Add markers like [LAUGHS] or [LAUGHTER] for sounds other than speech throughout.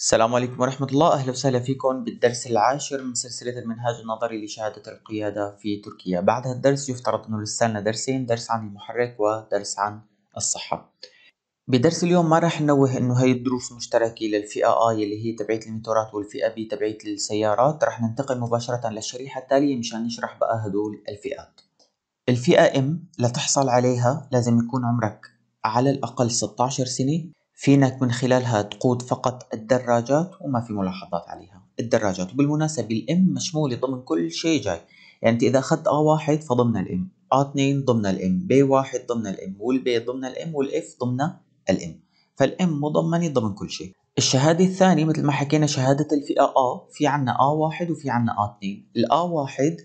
السلام عليكم ورحمة الله أهلا وسهلا فيكم بالدرس العاشر من سلسلة المنهاج النظري لشهادة القيادة في تركيا بعد هالدرس يفترض أنه لسالنا درسين درس عن المحرك ودرس عن الصحة بدرس اليوم ما راح ننوه انه هي الدروس مشتركه للفئه آ اللي هي تبعية الموتورات والفئه بي تبعية السيارات راح ننتقل مباشره للشريحه التاليه مشان نشرح بقى هدول الفئات الفئه ام لتحصل عليها لازم يكون عمرك على الاقل 16 سنه فينك من خلالها تقود فقط الدراجات وما في ملاحظات عليها الدراجات وبالمناسبة الام مشمولة ضمن كل شيء جاي يعني انت اذا اخذت ا واحد فضمن الام ا اثنين ضمن الام بي واحد ضمن الام والبي ضمن الام والاف ضمن الام فالام مضمنة ضمن كل شيء الشهادة الثانية مثل ما حكينا شهادة الفئة آ في عنا آ واحد وفي عنا آ اثنين الآ واحد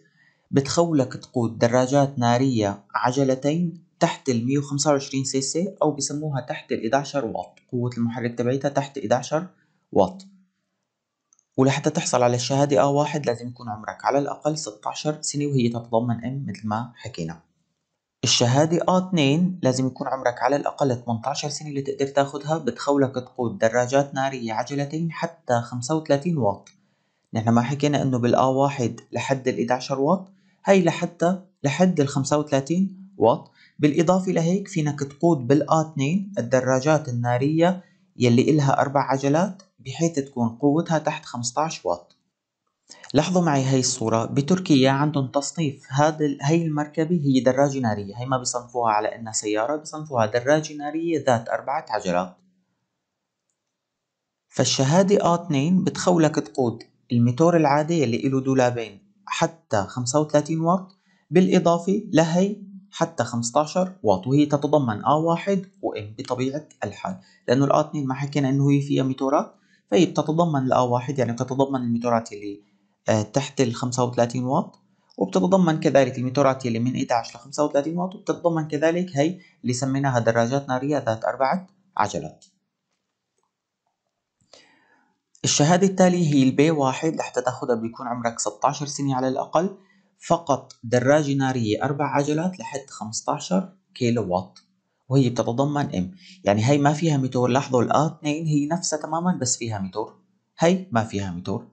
بتخولك تقود دراجات نارية عجلتين تحت ال 125 سي سي او بسموها تحت ال 11 واط قوة المحرك تبعيتها تحت 11 واط ولحتى تحصل على الشهادة A1 لازم يكون عمرك على الأقل 16 سنة وهي تتضمن M مثل ما حكينا الشهادة A2 لازم يكون عمرك على الأقل 18 سنة لتقدر تاخدها بتخولك تقود دراجات نارية عجلتين حتى 35 واط نحن ما حكينا إنه بالA1 لحد ال 11 واط هاي لحتى لحد ال 35 واط بالإضافة لهيك فينك تقود بالآ 2 الدراجات النارية يلي إلها أربع عجلات بحيث تكون قوتها تحت 15 واط لاحظوا معي هاي الصورة بتركيا عندهم تصنيف هذا هاي المركبة هي دراجة نارية هي ما بيصنفوها على إنها سيارة بيصنفوها دراجة نارية ذات أربعة عجلات فالشهادة A2 بتخولك تقود الميتور العادي اللي له دولابين حتى 35 واط بالإضافة لهي حتى 15 واط وهي تتضمن A1 وM بطبيعة الحال لأنه الا 2 ما حكينا إنه هي فيها ميتورات فهي بتتضمن الا 1 يعني بتتضمن الميتورات اللي آه، تحت ال 35 واط وبتتضمن كذلك الميتورات اللي من 11 ل 35 واط وبتتضمن كذلك هي اللي سميناها دراجات نارية ذات أربعة عجلات الشهادة التالية هي البي واحد لحتى تاخدها بيكون عمرك 16 سنة على الأقل فقط دراجة نارية أربع عجلات لحد 15 كيلو واط وهي بتتضمن ام يعني هي ما فيها ميتور لاحظوا الا 2 هي نفسها تماما بس فيها ميتور هي ما فيها ميتور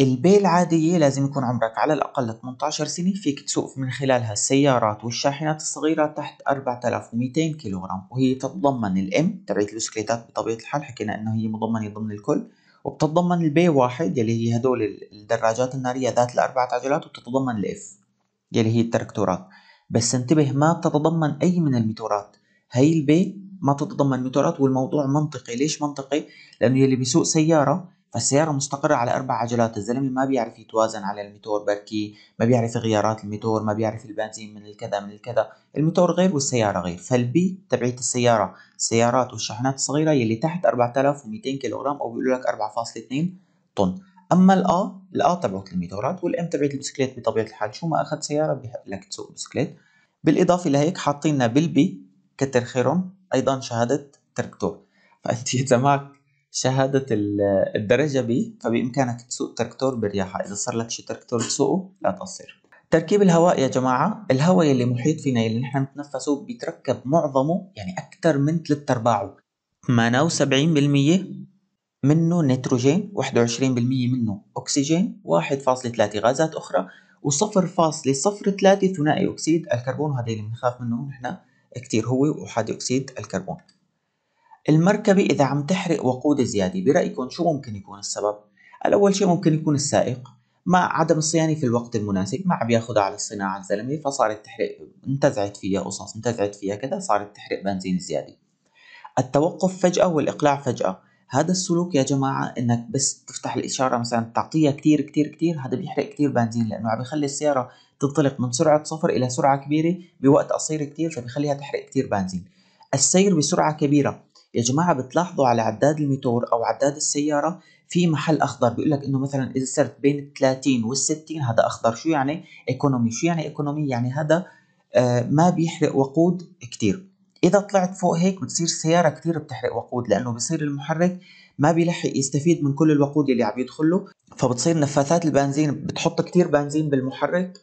البي العادية لازم يكون عمرك على الأقل 18 سنة فيك تسوق من خلالها السيارات والشاحنات الصغيرة تحت 4200 كيلوغرام وهي تتضمن الام تبعت البسكليتات بطبيعة الحال حكينا إنه هي مضمنة ضمن الكل وبتتضمن البي واحد يلي هي هدول الدراجات النارية ذات الأربعة عجلات وبتتضمن الإف يلي هي التركتورات بس انتبه ما بتتضمن أي من الميتورات هاي البي ما بتتضمن ميتورات والموضوع منطقي ليش منطقي؟ لأنه يلي بيسوق سيارة فالسيارة مستقرة على أربع عجلات الزلمة ما بيعرف يتوازن على الميتور بركي ما بيعرف غيارات الميتور ما بيعرف البنزين من الكذا من الكذا الميتور غير والسيارة غير فالبي تبعية السيارة السيارات والشاحنات الصغيرة يلي تحت 4200 كيلوغرام أو بيقولوا لك 4.2 طن اما الا الا تبعت الميتورات والام تبعت البسكليت بطبيعه الحال شو ما اخذ سياره بحق لك تسوق بسكليت بالاضافه لهيك حاطين لنا بالبي كتر خيرهم ايضا شهاده تركتور فانت [LAUGHS] اذا معك شهادة الدرجة بي فبإمكانك تسوق تركتور برياحة إذا صار لك شي تركتور تسوقه لا تقصر تركيب الهواء يا جماعة الهواء اللي محيط فينا اللي نحن نتنفسه بيتركب معظمه يعني أكثر من ثلاث أرباعه 78% منه نيتروجين 21% منه أكسجين 1.3 غازات أخرى و0.03 ثنائي أكسيد الكربون وهذا اللي بنخاف منه نحن كتير هو وحادي أكسيد الكربون المركبة إذا عم تحرق وقود زيادة برأيكم شو ممكن يكون السبب؟ الأول شيء ممكن يكون السائق مع عدم الصيانة في الوقت المناسب ما عم ياخذها على الصناعة الزلمة فصارت تحرق انتزعت فيها قصص انتزعت فيها كذا صارت تحرق بنزين زيادة التوقف فجأة والإقلاع فجأة هذا السلوك يا جماعة انك بس تفتح الإشارة مثلا تعطيها كتير كتير كتير هذا بيحرق كتير بنزين لأنه عم بيخلي السيارة تنطلق من سرعة صفر إلى سرعة كبيرة بوقت قصير كتير فبيخليها تحرق كتير بنزين السير بسرعة كبيرة يا جماعه بتلاحظوا على عداد الميتور او عداد السياره في محل اخضر بيقول لك انه مثلا اذا صرت بين ال 30 وال 60 هذا اخضر شو يعني ايكونومي شو يعني ايكونومي يعني هذا آه، ما بيحرق وقود كتير اذا طلعت فوق هيك بتصير السياره كتير بتحرق وقود لانه بصير المحرك ما بيلحق يستفيد من كل الوقود اللي عم يدخل له فبتصير نفاثات البنزين بتحط كتير بنزين بالمحرك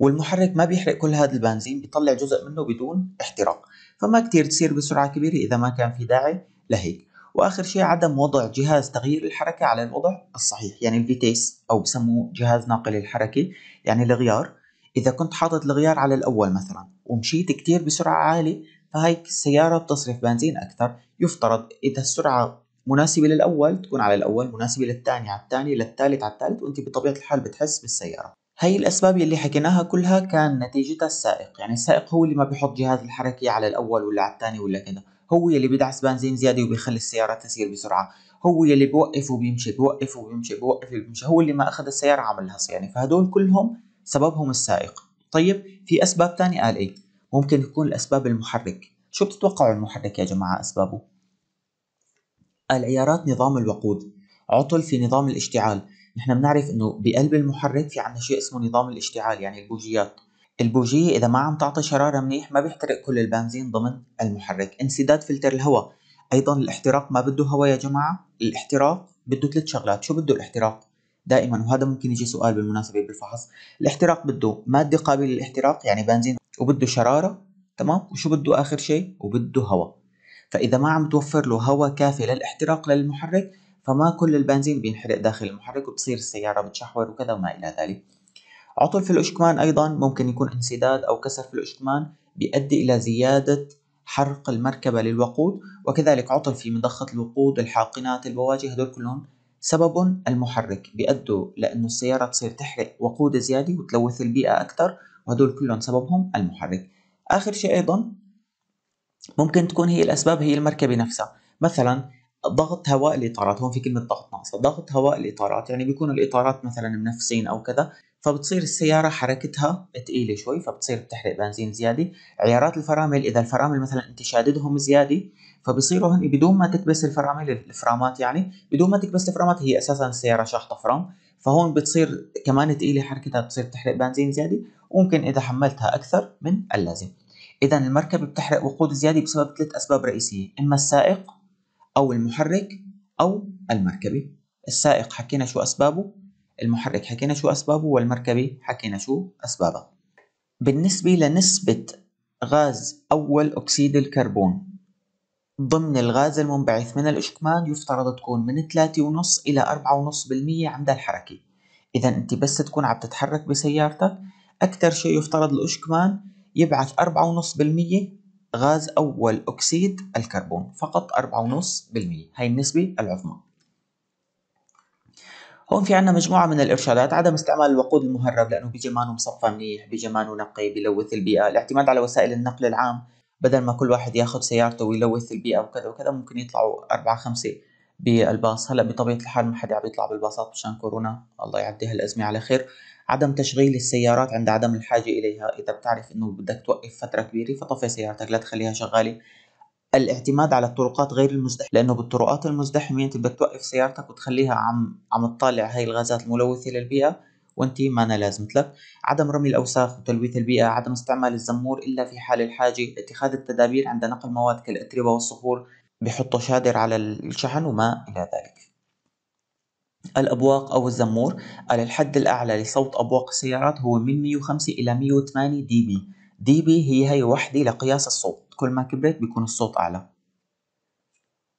والمحرك ما بيحرق كل هذا البنزين بيطلع جزء منه بدون احتراق فما كتير تصير بسرعة كبيرة إذا ما كان في داعي لهيك واخر شيء عدم وضع جهاز تغيير الحركه على الوضع الصحيح يعني الفيتيس او بسموه جهاز ناقل الحركه يعني الغيار اذا كنت حاطط الغيار على الاول مثلا ومشيت كتير بسرعه عاليه فهيك السياره بتصرف بنزين اكثر يفترض اذا السرعه مناسبة للأول تكون على الأول مناسبة للثاني على الثاني للثالث على الثالث وأنت بطبيعة الحال بتحس بالسيارة هاي الأسباب يلي حكيناها كلها كان نتيجتها السائق يعني السائق هو اللي ما بيحط جهاز الحركة على الأول ولا على الثاني ولا كذا هو يلي بيدعس بنزين زيادة وبيخلي السيارة تسير بسرعة هو يلي بوقف وبيمشي بوقف وبيمشي بوقف وبيمشي هو اللي ما أخذ السيارة عملها صيانة يعني فهدول كلهم سببهم السائق طيب في أسباب تانية قال إيه ممكن تكون الأسباب المحرك شو بتتوقعوا المحرك يا جماعة أسبابه؟ العيارات نظام الوقود عطل في نظام الاشتعال نحن بنعرف انه بقلب المحرك في عندنا شيء اسمه نظام الاشتعال يعني البوجيات البوجيه اذا ما عم تعطي شراره منيح ما بيحترق كل البنزين ضمن المحرك انسداد فلتر الهواء ايضا الاحتراق ما بده هواء يا جماعه الاحتراق بده ثلاث شغلات شو بده الاحتراق دائما وهذا ممكن يجي سؤال بالمناسبه بالفحص الاحتراق بده ماده قابله للاحتراق يعني بنزين وبده شراره تمام وشو بده اخر شيء وبده هواء فاذا ما عم توفر له هواء كافي للاحتراق للمحرك فما كل البنزين بينحرق داخل المحرك وبتصير السيارة بتشحور وكذا وما إلى ذلك عطل في الأشكمان أيضا ممكن يكون انسداد أو كسر في الأشكمان بيؤدي إلى زيادة حرق المركبة للوقود وكذلك عطل في مضخة الوقود الحاقنات البواجي هدول كلهم سبب المحرك بيأدوا لأنه السيارة تصير تحرق وقود زيادة وتلوث البيئة أكثر وهدول كلهم سببهم المحرك آخر شيء أيضا ممكن تكون هي الأسباب هي المركبة نفسها مثلا ضغط هواء الاطارات هون في كلمه ضغط ناقصه ضغط هواء الاطارات يعني بيكون الاطارات مثلا منفسين او كذا فبتصير السياره حركتها ثقيله شوي فبتصير بتحرق بنزين زياده عيارات الفرامل اذا الفرامل مثلا انت شاددهم زياده فبصيروا هن بدون ما تكبس الفرامل الفرامات يعني بدون ما تكبس الفرامات هي اساسا السياره شاحطه فرام فهون بتصير كمان ثقيله حركتها بتصير بتحرق بنزين زياده وممكن اذا حملتها اكثر من اللازم اذا المركبه بتحرق وقود زياده بسبب ثلاث اسباب رئيسيه اما السائق أو المحرك أو المركبة السائق حكينا شو أسبابه المحرك حكينا شو أسبابه والمركبة حكينا شو أسبابها بالنسبة لنسبة غاز أول أكسيد الكربون ضمن الغاز المنبعث من الإشكمان يفترض تكون من 3.5 إلى 4.5% عند الحركة إذا أنت بس تكون عم تتحرك بسيارتك أكثر شيء يفترض الإشكمان يبعث 4.5% غاز أول أكسيد الكربون فقط 4.5% هاي النسبة العظمى هون في عنا مجموعة من الإرشادات عدم استعمال الوقود المهرب لأنه بجمانه مصفى منيح بجمانه نقي بيلوث البيئة الاعتماد على وسائل النقل العام بدل ما كل واحد ياخد سيارته ويلوث البيئة وكذا وكذا ممكن يطلعوا أربعة خمسة بالباص هلا بطبيعه الحال ما حدا عم يطلع بالباصات مشان كورونا الله يعدي هالازمه على خير عدم تشغيل السيارات عند عدم الحاجه اليها اذا بتعرف انه بدك توقف فتره كبيره فطفي سيارتك لا تخليها شغاله الاعتماد على الطرقات غير المزدحمه لانه بالطرقات المزدحمه انت بدك توقف سيارتك وتخليها عم عم تطالع هاي الغازات الملوثه للبيئه وانت ما أنا لازمت لك عدم رمي الأوساخ وتلويث البيئة عدم استعمال الزمور إلا في حال الحاجة اتخاذ التدابير عند نقل مواد كالأتربة والصخور بيحطوا شادر على الشحن وما إلى ذلك الأبواق أو الزمور الحد الأعلى لصوت أبواق السيارات هو من 105 إلى 108 دي بي دي بي هي هي وحدة لقياس الصوت كل ما كبرت بيكون الصوت أعلى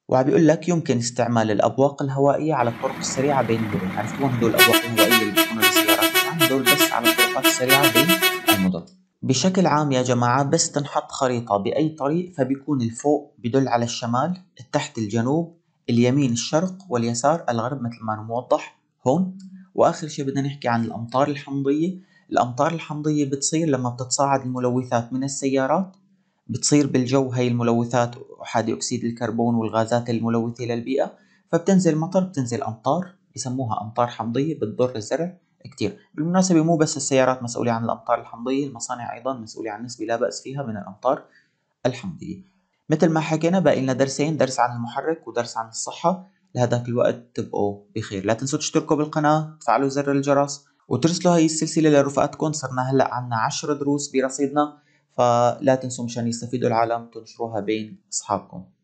وعم بيقول لك يمكن استعمال الأبواق الهوائية على الطرق السريعة بين المدن عرفتوهم هدول الأبواق الهوائية اللي بيكونوا للسيارات يعني هدول بس على الطرقات السريعة بين بشكل عام يا جماعة بس تنحط خريطة بأي طريق فبيكون الفوق بدل على الشمال التحت الجنوب اليمين الشرق واليسار الغرب مثل ما أنا موضح هون وآخر شي بدنا نحكي عن الأمطار الحمضية الأمطار الحمضية بتصير لما بتتصاعد الملوثات من السيارات بتصير بالجو هاي الملوثات أحادي أكسيد الكربون والغازات الملوثة للبيئة فبتنزل مطر بتنزل أمطار بسموها أمطار حمضية بتضر الزرع كتير بالمناسبة مو بس السيارات مسؤولة عن الأمطار الحمضية المصانع أيضا مسؤولة عن نسبة لا بأس فيها من الأمطار الحمضية مثل ما حكينا باقي لنا درسين درس عن المحرك ودرس عن الصحة لهداك الوقت تبقوا بخير لا تنسوا تشتركوا بالقناة تفعلوا زر الجرس وترسلوا هاي السلسلة لرفقاتكم صرنا هلأ عنا عشر دروس برصيدنا فلا تنسوا مشان يستفيدوا العالم تنشروها بين أصحابكم